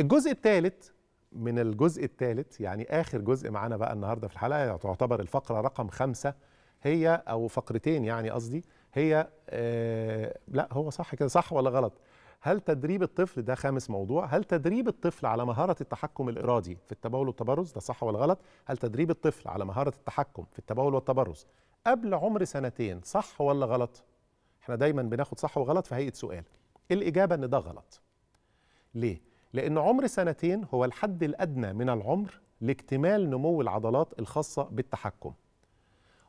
الجزء الثالث من الجزء الثالث يعني اخر جزء معانا بقى النهارده في الحلقه تعتبر الفقره رقم خمسة هي او فقرتين يعني قصدي هي آه لا هو صح كده صح ولا غلط هل تدريب الطفل ده خامس موضوع هل تدريب الطفل على مهارة التحكم الإرادي في التبول والتبرز ده صح ولا غلط هل تدريب الطفل على مهارة التحكم في التبول والتبرز قبل عمر سنتين صح ولا غلط احنا دايما بناخد صح وغلط في هيئة سؤال الإجابة ان ده غلط ليه لأن عمر سنتين هو الحد الأدنى من العمر لاكتمال نمو العضلات الخاصة بالتحكم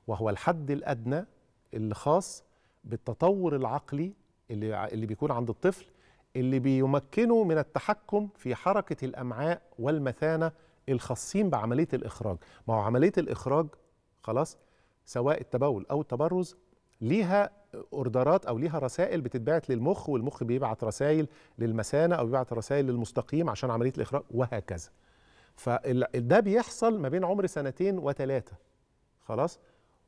وهو الحد الأدنى الخاص بالتطور العقلي اللي, اللي بيكون عند الطفل اللي بيمكنه من التحكم في حركة الأمعاء والمثانة الخاصين بعملية الإخراج ما هو عملية الإخراج خلاص سواء التبول أو التبرز ليها اوردرات او ليها رسائل بتتبعت للمخ والمخ بيبعت رسائل للمثانه او بيبعت رسائل للمستقيم عشان عمليه الاخراج وهكذا فده بيحصل ما بين عمر سنتين وثلاثه خلاص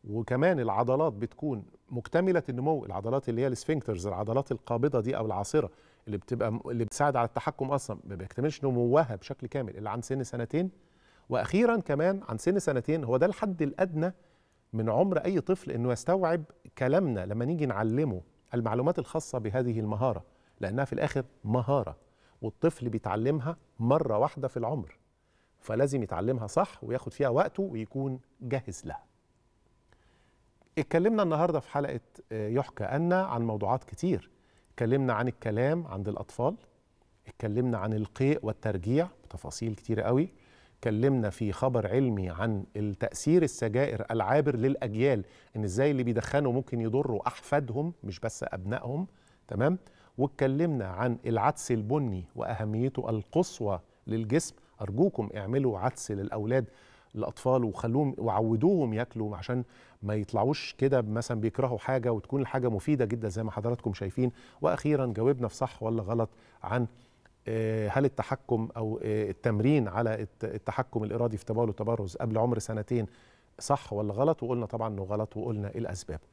وكمان العضلات بتكون مكتمله النمو العضلات اللي هي السفنكترز العضلات القابضه دي او العاصره اللي بتبقى اللي بتساعد على التحكم اصلا ما بيكتملش نموها بشكل كامل الا عن سن سنتين واخيرا كمان عن سن سنتين هو ده الحد الادنى من عمر اي طفل انه يستوعب كلامنا لما نيجي نعلمه المعلومات الخاصه بهذه المهاره لانها في الاخر مهاره والطفل بيتعلمها مره واحده في العمر فلازم يتعلمها صح وياخد فيها وقته ويكون جاهز لها اتكلمنا النهارده في حلقه آه، يحكى أن عن موضوعات كتير اتكلمنا عن الكلام عند الأطفال اتكلمنا عن القيء والترجيع بتفاصيل كتيرة قوي اتكلمنا في خبر علمي عن التأثير السجائر العابر للأجيال إن إزاي اللي بيدخنوا ممكن يضروا أحفادهم مش بس أبنائهم تمام واتكلمنا عن العدس البني وأهميته القصوى للجسم أرجوكم اعملوا عدس للأولاد الأطفال وخلوهم وعودوهم ياكلوا عشان ما يطلعوش كده مثلا بيكرهوا حاجة وتكون الحاجة مفيدة جدا زي ما حضراتكم شايفين وأخيرا جاوبنا في صح ولا غلط عن آه، هل التحكم او آه، التمرين على التحكم الارادي في تبول التبرز قبل عمر سنتين صح ولا غلط وقلنا طبعا انه غلط وقلنا إيه الاسباب